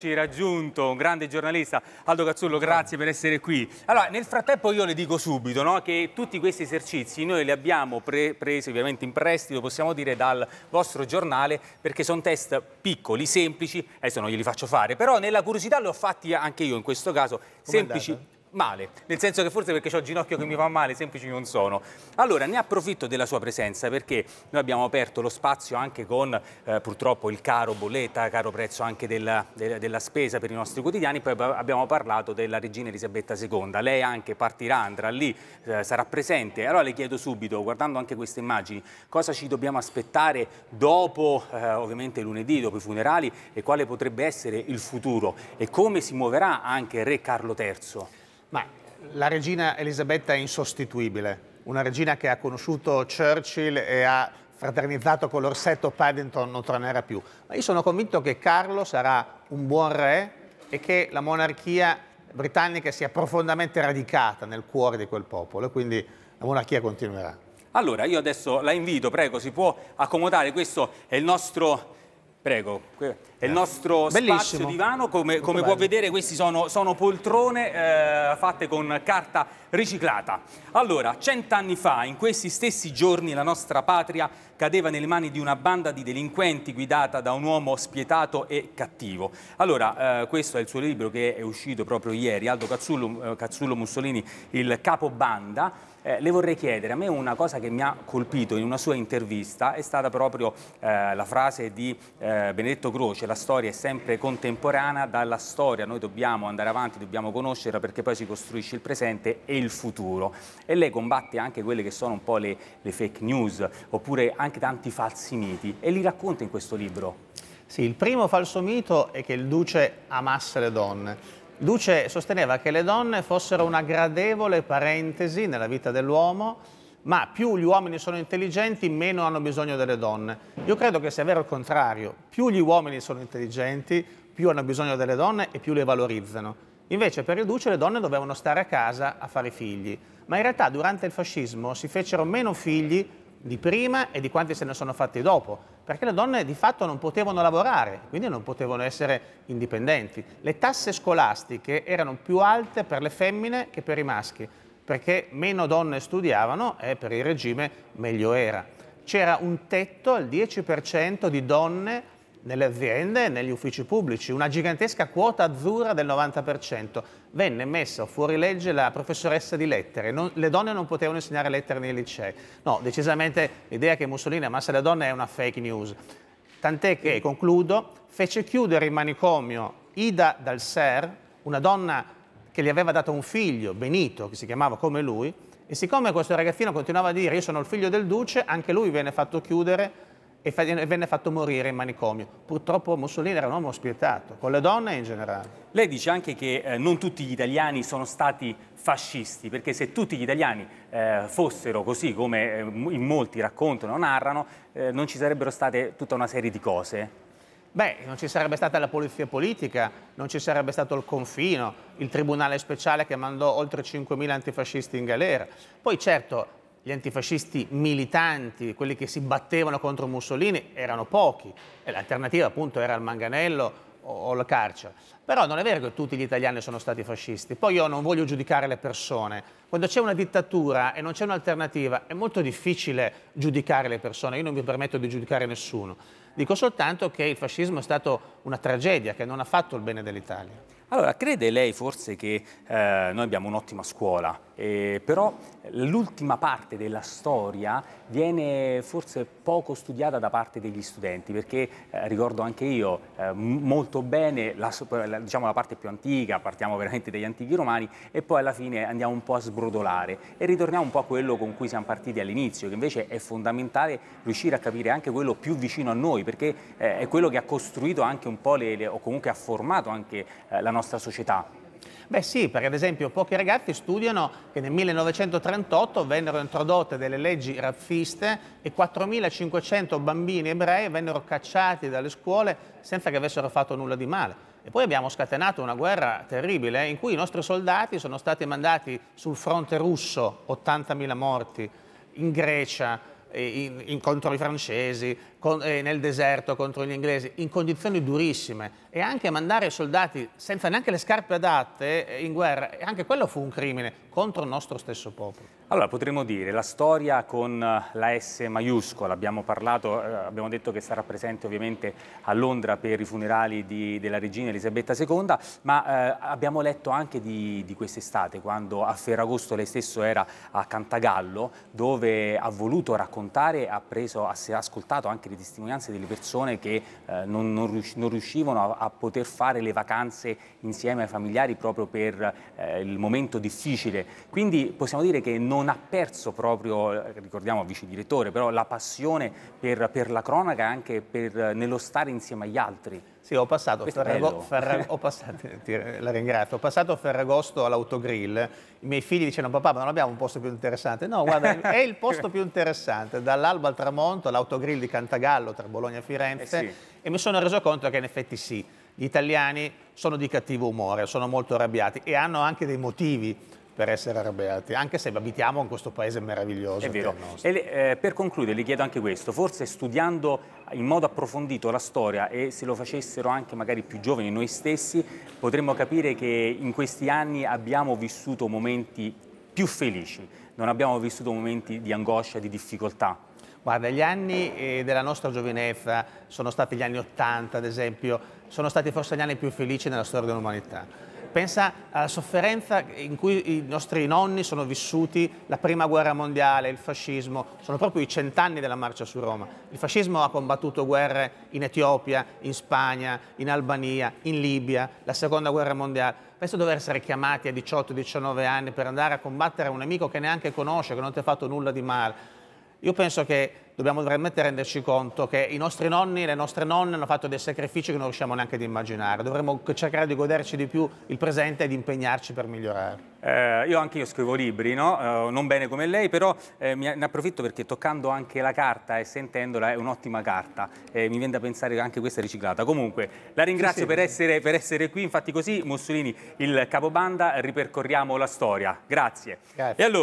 Ci raggiunto un grande giornalista, Aldo Cazzullo, grazie per essere qui. Allora, nel frattempo io le dico subito no, che tutti questi esercizi noi li abbiamo pre presi ovviamente in prestito, possiamo dire, dal vostro giornale perché sono test piccoli, semplici, adesso non glieli faccio fare, però nella curiosità li ho fatti anche io in questo caso, semplici. Andata? male, nel senso che forse perché ho il ginocchio che mi fa male, semplici non sono. Allora ne approfitto della sua presenza perché noi abbiamo aperto lo spazio anche con eh, purtroppo il caro bolletta, caro prezzo anche della, de, della, spesa per i nostri quotidiani, poi abbiamo parlato della regina Elisabetta II, lei anche partirà, andrà lì, eh, sarà presente, allora le chiedo subito, guardando anche queste immagini, cosa ci dobbiamo aspettare dopo eh, ovviamente lunedì, dopo i funerali e quale potrebbe essere il futuro e come si muoverà anche Re Carlo III? Ma la regina Elisabetta è insostituibile, una regina che ha conosciuto Churchill e ha fraternizzato con l'orsetto Paddington non tornerà più. Ma io sono convinto che Carlo sarà un buon re e che la monarchia britannica sia profondamente radicata nel cuore di quel popolo e quindi la monarchia continuerà. Allora, io adesso la invito, prego, si può accomodare, questo è il nostro Prego, è il eh, nostro Bellissimo. spazio divano, come, come può vedere queste sono, sono poltrone eh, fatte con carta riciclata. Allora, cent'anni fa, in questi stessi giorni, la nostra patria cadeva nelle mani di una banda di delinquenti guidata da un uomo spietato e cattivo. Allora, eh, questo è il suo libro che è uscito proprio ieri, Aldo Cazzullo, eh, Cazzullo Mussolini, il capobanda, eh, le vorrei chiedere, a me una cosa che mi ha colpito in una sua intervista è stata proprio eh, la frase di eh, Benedetto Croce, la storia è sempre contemporanea, dalla storia noi dobbiamo andare avanti, dobbiamo conoscerla perché poi si costruisce il presente e il futuro. E lei combatte anche quelle che sono un po' le, le fake news oppure anche tanti falsi miti e li racconta in questo libro. Sì, il primo falso mito è che il duce amasse le donne. Duce sosteneva che le donne fossero una gradevole parentesi nella vita dell'uomo, ma più gli uomini sono intelligenti, meno hanno bisogno delle donne. Io credo che sia vero il contrario, più gli uomini sono intelligenti, più hanno bisogno delle donne e più le valorizzano. Invece per il Duce le donne dovevano stare a casa a fare figli, ma in realtà durante il fascismo si fecero meno figli di prima e di quanti se ne sono fatti dopo, perché le donne di fatto non potevano lavorare, quindi non potevano essere indipendenti. Le tasse scolastiche erano più alte per le femmine che per i maschi, perché meno donne studiavano e per il regime meglio era. C'era un tetto al 10% di donne nelle aziende, negli uffici pubblici, una gigantesca quota azzurra del 90%. Venne messa fuori legge la professoressa di lettere, non, le donne non potevano insegnare lettere nei licei. No, decisamente l'idea che Mussolini amasse le donne è una fake news. Tant'è che, concludo, fece chiudere in manicomio Ida Dalser, una donna che gli aveva dato un figlio, Benito, che si chiamava come lui, e siccome questo ragazzino continuava a dire io sono il figlio del duce, anche lui venne fatto chiudere e venne fatto morire in manicomio. Purtroppo Mussolini era un uomo spietato, con le donne in generale. Lei dice anche che eh, non tutti gli italiani sono stati fascisti, perché se tutti gli italiani eh, fossero così come eh, in molti raccontano, narrano, eh, non ci sarebbero state tutta una serie di cose. Beh, non ci sarebbe stata la polizia politica, non ci sarebbe stato il confino, il tribunale speciale che mandò oltre 5.000 antifascisti in galera. Poi certo, gli antifascisti militanti, quelli che si battevano contro Mussolini, erano pochi e l'alternativa appunto era il manganello o, o la carcere. Però non è vero che tutti gli italiani sono stati fascisti. Poi io non voglio giudicare le persone. Quando c'è una dittatura e non c'è un'alternativa è molto difficile giudicare le persone. Io non mi permetto di giudicare nessuno. Dico soltanto che il fascismo è stato una tragedia che non ha fatto il bene dell'Italia. Allora, crede lei forse che eh, noi abbiamo un'ottima scuola, eh, però l'ultima parte della storia viene forse poco studiata da parte degli studenti, perché eh, ricordo anche io eh, molto bene la, la, diciamo, la, parte più antica, partiamo veramente dagli antichi romani, e poi alla fine andiamo un po' a sbrodolare e ritorniamo un po' a quello con cui siamo partiti all'inizio, che invece è fondamentale riuscire a capire anche quello più vicino a noi, perché eh, è quello che ha costruito anche un po' le, le, o comunque ha formato anche eh, la nostra società. Beh sì, perché ad esempio pochi ragazzi studiano che nel 1938 vennero introdotte delle leggi razziste e 4.500 bambini ebrei vennero cacciati dalle scuole senza che avessero fatto nulla di male. E poi abbiamo scatenato una guerra terribile eh, in cui i nostri soldati sono stati mandati sul fronte russo, 80.000 morti, in Grecia, in, in contro i francesi, con, eh, nel deserto contro gli inglesi, in condizioni durissime e anche mandare soldati senza neanche le scarpe adatte eh, in guerra, e anche quello fu un crimine contro il nostro stesso popolo. Allora potremmo dire la storia con eh, la S maiuscola, abbiamo parlato, eh, abbiamo detto che sarà presente ovviamente a Londra per i funerali di, della regina Elisabetta II, ma eh, abbiamo letto anche di, di quest'estate quando a Ferragosto lei stesso era a Cantagallo dove ha voluto raccontare raccontare ha, preso, ha ascoltato anche le testimonianze delle persone che eh, non, non, riuscivano a, a, poter fare le vacanze insieme ai familiari proprio per eh, il momento difficile. Quindi possiamo dire che non ha perso proprio, eh, ricordiamo vice direttore, però la passione per, per la cronaca e anche per, nello stare insieme agli altri. Sì, ho passato, Ferrago- Ferra- ho passato la ringrazio, ho passato Ferragosto all'autogrill, i miei figli dicevano papà ma non abbiamo un posto più interessante, no guarda è il posto più interessante, dall'alba al tramonto all'autogrill di Cantagallo tra Bologna e Firenze eh sì. e mi sono reso conto che in effetti sì, gli italiani sono di cattivo umore, sono molto arrabbiati e hanno anche dei motivi per essere arrabbiati, anche se abitiamo in questo paese meraviglioso. È vero. È e, eh, per concludere, le chiedo anche questo: forse studiando in modo approfondito la storia e se lo facessero anche magari più giovani noi stessi, potremmo capire che in questi anni abbiamo vissuto momenti più felici, non abbiamo vissuto momenti di angoscia, di difficoltà. Guarda, gli anni eh, della nostra giovinezza sono stati gli anni 80, ad esempio, sono stati forse gli anni più felici nella storia dell'umanità pensa alla sofferenza in cui i nostri nonni sono vissuti la prima guerra mondiale, il fascismo, sono proprio i cent'anni della marcia su Roma. Il fascismo ha combattuto guerre in Etiopia, in Spagna, in Albania, in Libia, la seconda guerra mondiale. Penso di dover essere chiamati a 18-19 anni per andare a combattere un nemico che neanche conosce, che non ti ha fatto nulla di male. Io penso che dobbiamo veramente renderci conto che i nostri nonni e le nostre nonne hanno fatto dei sacrifici che non riusciamo neanche ad immaginare. Dovremmo cercare di goderci di più il presente e di impegnarci per migliorare. Eh, io anche io scrivo libri, no? eh, non bene come lei, però eh, mi, ne approfitto perché toccando anche la carta e sentendola è un'ottima carta. Eh, mi viene da pensare che anche questa è riciclata. Comunque, la ringrazio sì, sì. Per, essere, per, essere, qui. Infatti così, Mussolini, il capobanda, ripercorriamo la storia. Grazie. Grazie.